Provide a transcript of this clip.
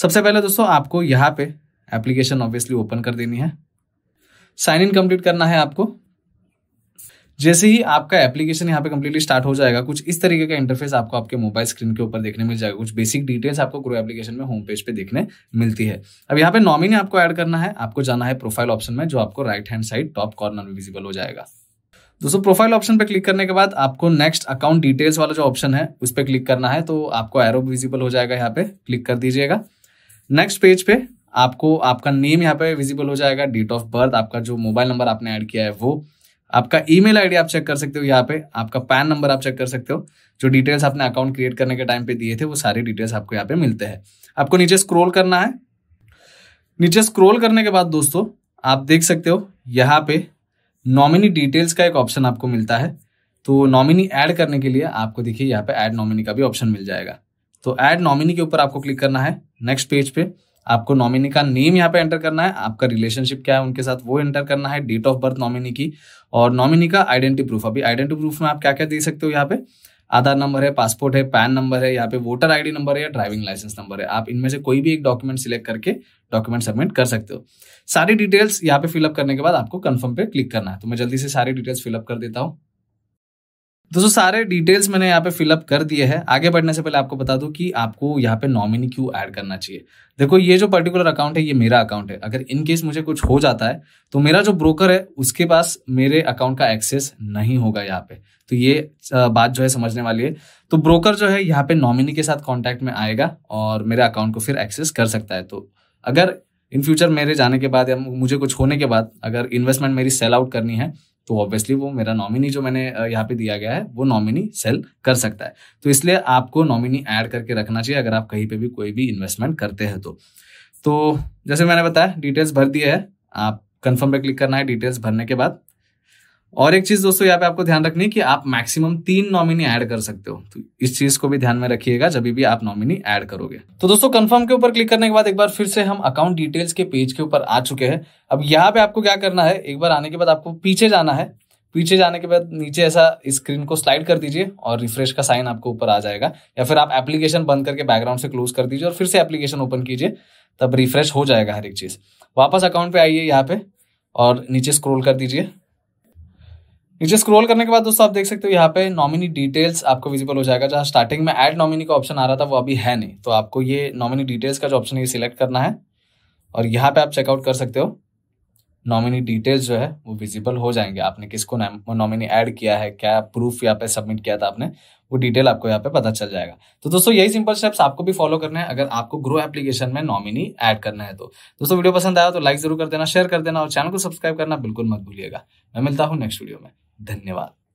सबसे पहले दोस्तों आपको यहाँ पे एप्लीकेशन ऑब्वियसली ओपन कर देनी है साइन इन कंप्लीट करना है आपको जैसे ही आपका एप्लीकेशन यहाँ पे कम्प्लीटली स्टार्ट हो जाएगा कुछ इस तरीके का इंटरफेस आपको आपके मोबाइल स्क्रीन के ऊपर देखने मिल जाएगा कुछ बेसिक डिटेल्स आपको ग्रो एप्लीकेशन में होम पेज पे देखने मिलती है अब यहाँ पे नॉमिनी आपको ऐड करना है आपको जाना है प्रोफाइल ऑप्शन में जो आपको right hand side top corner में विजिबल हो जाएगा दोस्तों प्रोफाइल ऑप्शन पे क्लिक करने के बाद आपको नेक्स्ट अकाउंट डिटेल्स वाला जो ऑप्शन है उस पर क्लिक करना है तो आपको एरो विजिबल हो जाएगा यहाँ पे क्लिक कर दीजिएगा नेक्स्ट पेज पे आपको आपका नेम यहाँ पे विजिबल हो जाएगा डेट ऑफ बर्थ आपका जो मोबाइल नंबर आपने ऐड किया है वो आपका ईमेल आईडी आप चेक कर सकते हो यहाँ पे आपका पैन नंबर आप चेक कर सकते हो जो डिटेल्स आपने अकाउंट क्रिएट करने के टाइम पे दिए थे वो सारी डिटेल्स आपको यहाँ पे मिलते हैं आपको नीचे स्क्रोल करना है नीचे स्क्रोल करने के बाद दोस्तों आप देख सकते हो यहाँ पे नॉमिनी डिटेल्स का एक ऑप्शन आपको मिलता है तो नॉमिनी ऐड करने के लिए आपको देखिए यहाँ पे ऐड नॉमिनी का भी ऑप्शन मिल जाएगा तो एड नॉमिनी के ऊपर आपको क्लिक करना है नेक्स्ट पेज पे आपको नॉमिनी का नेम यहाँ पे एंटर करना है आपका रिलेशनशिप क्या है उनके साथ वो एंटर करना है डेट ऑफ बर्थ नॉमिनी की और नॉमिनी का आइडेंटिटी प्रूफ अभी आइडेंटिटी प्रूफ में आप क्या क्या दे सकते हो यहाँ पे आधार नंबर है पासपोर्ट है पैन नंबर है यहाँ पे वोटर आईडी नंबर है या ड्राइविंग लाइसेंस नंबर है आप इनमें से कोई भी एक डॉक्यूमेंट सिलेक्ट करके डॉक्यूमेंट सबमिट कर सकते हो सारी डिटेल्स यहाँ पे फिलअप करने के बाद आपको कन्फर्म पे क्लिक करना है तो मैं जल्दी से सारी डिटेल्स फिलअप कर देता हूँ दोस्तों सारे डिटेल्स मैंने यहाँ पे फिलअप कर दिए हैं आगे बढ़ने से पहले आपको बता दूं कि आपको यहाँ पे नॉमिनी क्यों ऐड करना चाहिए देखो ये जो पर्टिकुलर अकाउंट है ये मेरा अकाउंट है अगर इन केस मुझे कुछ हो जाता है तो मेरा जो ब्रोकर है उसके पास मेरे अकाउंट का एक्सेस नहीं होगा यहाँ पे तो ये बात जो है समझने वाली है तो ब्रोकर जो है यहाँ पे नॉमिनी के साथ कॉन्टैक्ट में आएगा और मेरे अकाउंट को फिर एक्सेस कर सकता है तो अगर इन फ्यूचर मेरे जाने के बाद या मुझे कुछ होने के बाद अगर इन्वेस्टमेंट मेरी सेल आउट करनी है तो ऑब्वियसली वो मेरा नॉमिनी जो मैंने यहाँ पे दिया गया है वो नॉमिनी सेल कर सकता है तो इसलिए आपको नॉमिनी ऐड करके रखना चाहिए अगर आप कहीं पे भी कोई भी इन्वेस्टमेंट करते हैं तो तो जैसे मैंने बताया डिटेल्स भर दिए है आप कंफर्म पे क्लिक करना है डिटेल्स भरने के बाद और एक चीज दोस्तों यहाँ पे आपको ध्यान रखनी है कि आप मैक्सिमम तीन नॉमिनी ऐड कर सकते हो तो इस चीज को भी ध्यान में रखिएगा जब भी आप नॉमिनी ऐड करोगे तो दोस्तों कंफर्म के ऊपर क्लिक करने के बाद एक बार फिर से हम अकाउंट डिटेल्स के पेज के ऊपर आ चुके हैं अब यहाँ पे आपको क्या करना है एक बार आने के बाद आपको पीछे जाना है पीछे जाने के बाद नीचे ऐसा स्क्रीन को स्लाइड कर दीजिए और रिफ्रेश का साइन आपको ऊपर आ जाएगा या फिर आप एप्लीकेशन बंद करके बैकग्राउंड से क्लोज कर दीजिए और फिर से एप्लीकेशन ओपन कीजिए तब रिफ्रेश हो जाएगा हर एक चीज़ वापस अकाउंट पे आइए यहाँ पे और नीचे स्क्रोल कर दीजिए नीचे स्क्रॉल करने के बाद दोस्तों आप देख सकते हो यहाँ पे नॉमिनी डिटेल्स आपको विजिबल हो जाएगा जहाँ स्टार्टिंग में ऐड नॉमिनी का ऑप्शन आ रहा था वो अभी है नहीं तो आपको ये नॉमिनी डिटेल्स का जो ऑप्शन है ये सिलेक्ट करना है और यहाँ पे आप चेकआउट कर सकते हो नॉमिनी डिटेल्स जो है वो विजिबल हो जाएंगे आपने किसको नॉमिनी ऐड किया है क्या प्रूफ यहाँ पे सबमिट किया था आपने वो डिटेल आपको यहाँ पे पता चल जाएगा तो दोस्तों यही सिंपल स्टेप्स आपको भी फॉलो करना है अगर आपको ग्रो एप्लीकेशन में नॉमिनी ऐड करना है तो दोस्तों वीडियो पसंद आया तो लाइक जरूर कर देना शेयर कर देना और चैनल को सब्सक्राइब करना बिल्कुल मत भूलिएगा मैं मिलता हूँ नेक्स्ट वीडियो में धन्यवाद